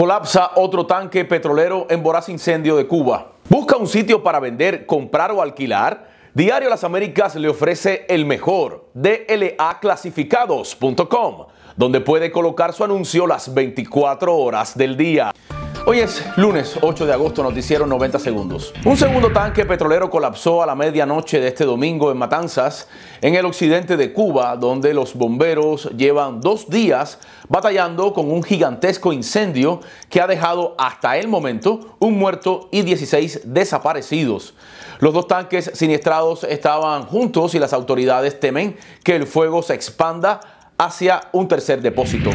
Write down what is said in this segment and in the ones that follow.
Colapsa otro tanque petrolero en voraz incendio de Cuba. Busca un sitio para vender, comprar o alquilar. Diario Las Américas le ofrece el mejor, dlaclasificados.com, donde puede colocar su anuncio las 24 horas del día. Hoy es lunes 8 de agosto, noticiero 90 segundos. Un segundo tanque petrolero colapsó a la medianoche de este domingo en Matanzas, en el occidente de Cuba, donde los bomberos llevan dos días batallando con un gigantesco incendio que ha dejado hasta el momento un muerto y 16 desaparecidos. Los dos tanques siniestrados estaban juntos y las autoridades temen que el fuego se expanda hacia un tercer depósito.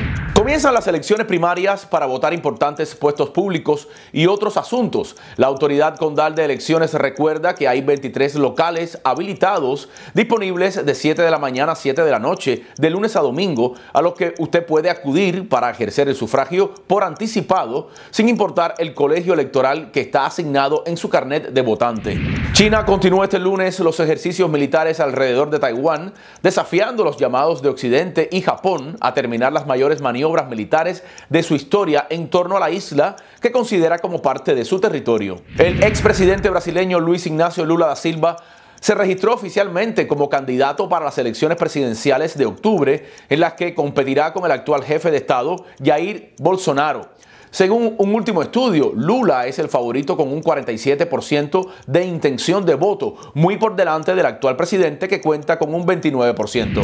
Comienzan las elecciones primarias para votar importantes puestos públicos y otros asuntos. La autoridad condal de elecciones recuerda que hay 23 locales habilitados disponibles de 7 de la mañana a 7 de la noche, de lunes a domingo, a los que usted puede acudir para ejercer el sufragio por anticipado, sin importar el colegio electoral que está asignado en su carnet de votante. China continúa este lunes los ejercicios militares alrededor de Taiwán, desafiando los llamados de Occidente y Japón a terminar las mayores maniobras militares de su historia en torno a la isla que considera como parte de su territorio. El expresidente brasileño Luis Ignacio Lula da Silva se registró oficialmente como candidato para las elecciones presidenciales de octubre, en las que competirá con el actual jefe de Estado, Jair Bolsonaro. Según un último estudio, Lula es el favorito con un 47% de intención de voto, muy por delante del actual presidente que cuenta con un 29%.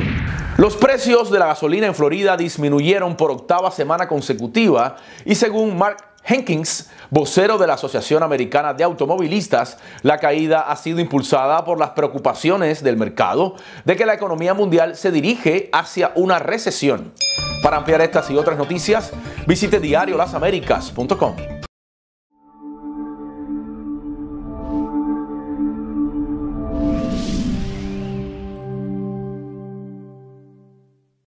Los precios de la gasolina en Florida disminuyeron por octava semana consecutiva y según Mark Hankins, vocero de la Asociación Americana de Automovilistas, la caída ha sido impulsada por las preocupaciones del mercado de que la economía mundial se dirige hacia una recesión. Para ampliar estas y otras noticias, visite diariolasamericas.com.